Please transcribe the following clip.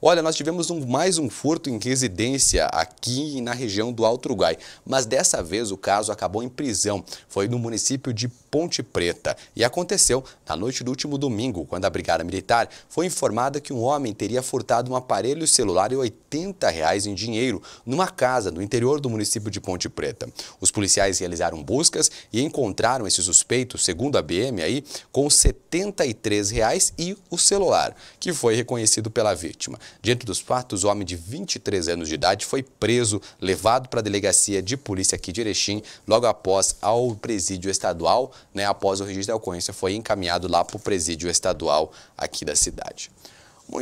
Olha, nós tivemos um, mais um furto em residência aqui na região do Alto Uruguai, mas dessa vez o caso acabou em prisão. Foi no município de Ponte Preta e aconteceu na noite do último domingo, quando a Brigada Militar foi informada que um homem teria furtado um aparelho celular e 80 reais em dinheiro numa casa no interior do município de Ponte Preta. Os policiais realizaram buscas e encontraram esse suspeito, segundo a BM, aí, com 73 reais e o celular, que foi reconhecido pela vítima. Diante dos fatos, o homem de 23 anos de idade foi preso, levado para a delegacia de polícia aqui de Erechim, logo após ao presídio estadual, né, após o registro da ocorrência, foi encaminhado lá para o presídio estadual aqui da cidade.